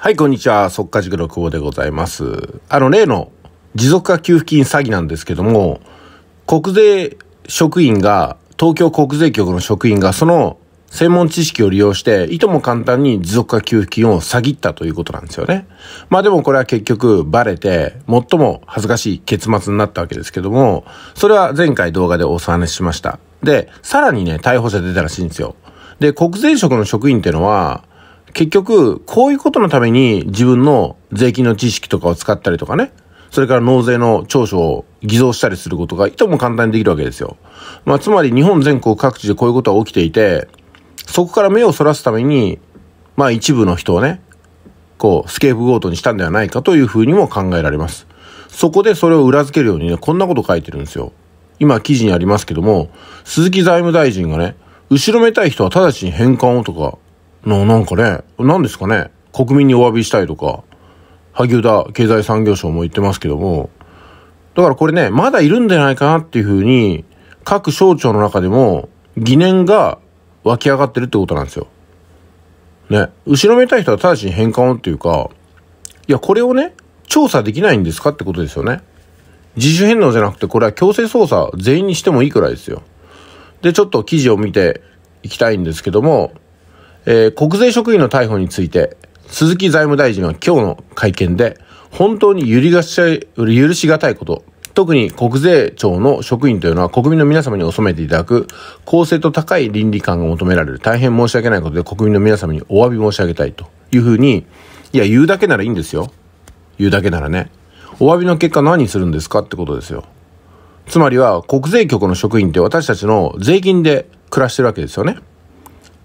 はい、こんにちは。即稼塾の久保でございます。あの、例の持続化給付金詐欺なんですけども、国税職員が、東京国税局の職員がその専門知識を利用して、いとも簡単に持続化給付金を詐欺ったということなんですよね。まあでもこれは結局バレて、最も恥ずかしい結末になったわけですけども、それは前回動画でお話ししました。で、さらにね、逮捕者出たらしいんですよ。で、国税職の職員ってのは、結局、こういうことのために自分の税金の知識とかを使ったりとかね、それから納税の調書を偽造したりすることがいとも簡単にできるわけですよ。まあ、つまり日本全国各地でこういうことは起きていて、そこから目をそらすために、まあ一部の人をね、こう、スケープゴートにしたんではないかというふうにも考えられます。そこでそれを裏付けるようにね、こんなこと書いてるんですよ。今記事にありますけども、鈴木財務大臣がね、後ろめたい人は直ちに返還をとかな、なんかね、何ですかね、国民にお詫びしたいとか、萩生田経済産業省も言ってますけども、だからこれね、まだいるんじゃないかなっていうふうに、各省庁の中でも疑念が湧き上がってるってことなんですよ。ね、後ろめたい人は直ちに返還をっていうか、いや、これをね、調査できないんですかってことですよね。自主返納じゃなくて、これは強制捜査全員にしてもいいくらいですよ。で、ちょっと記事を見ていきたいんですけども、えー、国税職員の逮捕について、鈴木財務大臣は今日の会見で、本当に許し許しがたいこと、特に国税庁の職員というのは国民の皆様に染めていただく公正と高い倫理観が求められる大変申し訳ないことで国民の皆様にお詫び申し上げたいというふうにいや言うだけならいいんですよ言うだけならねお詫びの結果何するんですかってことですよつまりは国税局の職員って私たちの税金で暮らしてるわけですよね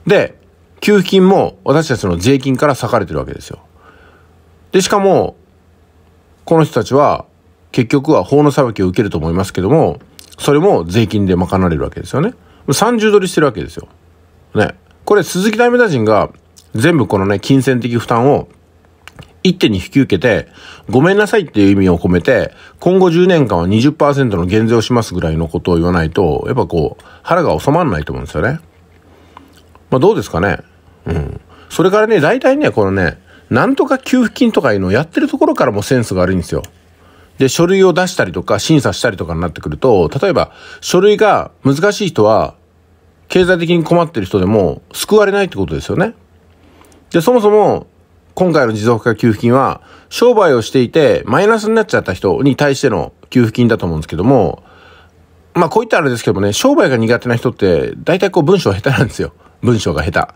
で給付金も私たちの税金から割かれてるわけですよ。で、しかも、この人たちは結局は法の裁きを受けると思いますけども、それも税金で賄われるわけですよね。30ドルしてるわけですよ。ね。これ鈴木財務大臣が全部このね、金銭的負担を一手に引き受けて、ごめんなさいっていう意味を込めて、今後10年間は20%の減税をしますぐらいのことを言わないと、やっぱこう、腹が収まらないと思うんですよね。まあどうですかねうん。それからね、大体ね、このね、なんとか給付金とかいうのをやってるところからもセンスが悪いんですよ。で、書類を出したりとか、審査したりとかになってくると、例えば、書類が難しい人は、経済的に困ってる人でも救われないってことですよね。で、そもそも、今回の持続化給付金は、商売をしていて、マイナスになっちゃった人に対しての給付金だと思うんですけども、まあこういったあれですけどもね、商売が苦手な人って、大体こう文章下手なんですよ。文章が下手。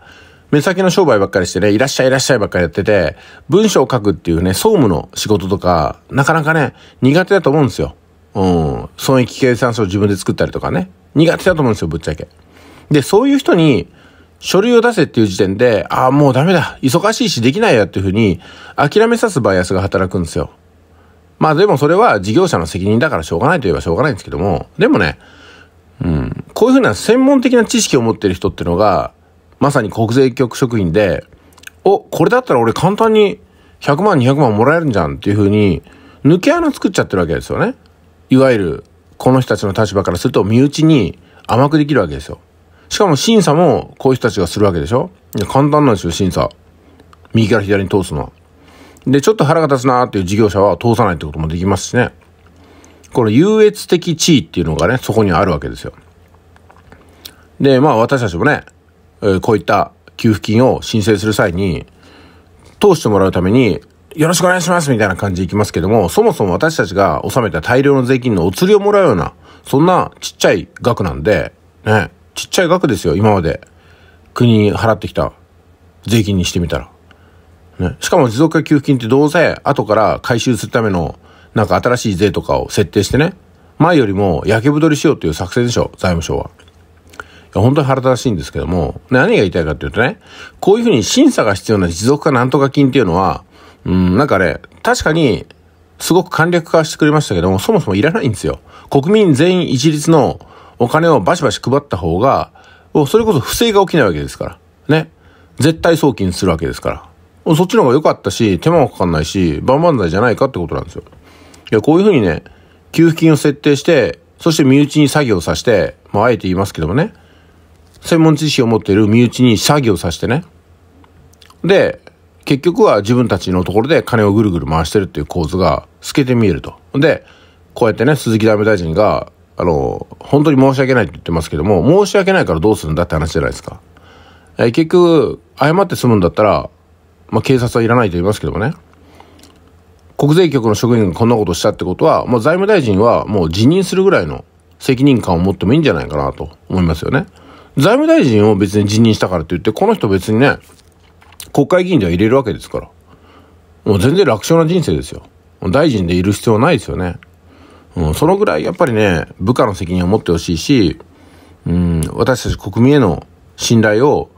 目先の商売ばっかりしてね、いらっしゃいいらっしゃいばっかりやってて、文章を書くっていうね、総務の仕事とか、なかなかね、苦手だと思うんですよ。うん。損益計算書を自分で作ったりとかね。苦手だと思うんですよ、ぶっちゃけ。で、そういう人に、書類を出せっていう時点で、ああ、もうダメだ。忙しいしできないやっていうふうに、諦めさすバイアスが働くんですよ。まあでもそれは事業者の責任だからしょうがないといえばしょうがないんですけども、でもね、うん、こういうふうな専門的な知識を持ってる人っていうのが、まさに国税局職員で、お、これだったら俺簡単に100万、200万もらえるんじゃんっていうふうに、抜け穴作っちゃってるわけですよね。いわゆる、この人たちの立場からすると身内に甘くできるわけですよ。しかも審査もこういう人たちがするわけでしょ簡単なんですよ、審査。右から左に通すのは。で、ちょっと腹が立つなーっていう事業者は通さないってこともできますしね。この優越的地位っていうのがね、そこにあるわけですよ。で、まあ私たちもね、えこういった給付金を申請する際に、通してもらうために、よろしくお願いしますみたいな感じでいきますけども、そもそも私たちが納めた大量の税金のお釣りをもらうような、そんなちっちゃい額なんで、ね、ちっちゃい額ですよ、今まで。国に払ってきた税金にしてみたら。ね、しかも持続化給付金ってどうせ後から回収するためのなんか新しい税とかを設定してね、前よりも焼け太りしようという作戦でしょ、財務省は。本当に腹立たしいんですけども、何が言いたいかっていうとね、こういうふうに審査が必要な持続化なんとか金っていうのは、うん、なんかね、確かに、すごく簡略化してくれましたけども、そもそもいらないんですよ。国民全員一律のお金をバシバシ配った方が、それこそ不正が起きないわけですから。ね。絶対送金するわけですから。そっちの方が良かったし、手間もかかんないし、万々歳じゃないかってことなんですよ。いや、こういうふうにね、給付金を設定して、そして身内に作業させて、まあ、あえて言いますけどもね、専門知識を持っている身内に詐欺をさせてね。で、結局は自分たちのところで金をぐるぐる回してるっていう構図が透けて見えると。で、こうやってね、鈴木財務大臣が、あの、本当に申し訳ないって言ってますけども、申し訳ないからどうするんだって話じゃないですか。えー、結局、謝って済むんだったら、まあ、警察はいらないと言いますけどもね。国税局の職員がこんなことしたってことは、もう財務大臣はもう辞任するぐらいの責任感を持ってもいいんじゃないかなと思いますよね。財務大臣を別に辞任したからって言って、この人別にね、国会議員では入れるわけですから。もう全然楽勝な人生ですよ。大臣でいる必要ないですよね。うん、そのぐらいやっぱりね、部下の責任を持ってほしいし、うん、私たち国民への信頼を、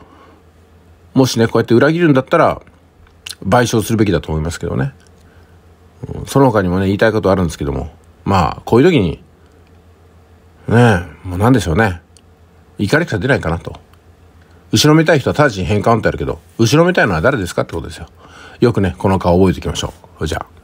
もしね、こうやって裏切るんだったら、賠償するべきだと思いますけどね。うん、その他にもね、言いたいことあるんですけども、まあ、こういう時に、ねえ、もう何でしょうね。怒りしか出ないかなと。後ろめたい人は直ちに変換ってあるけど、後ろめたいのは誰ですかってことですよ。よくね、この顔覚えていきましょう。じゃあ。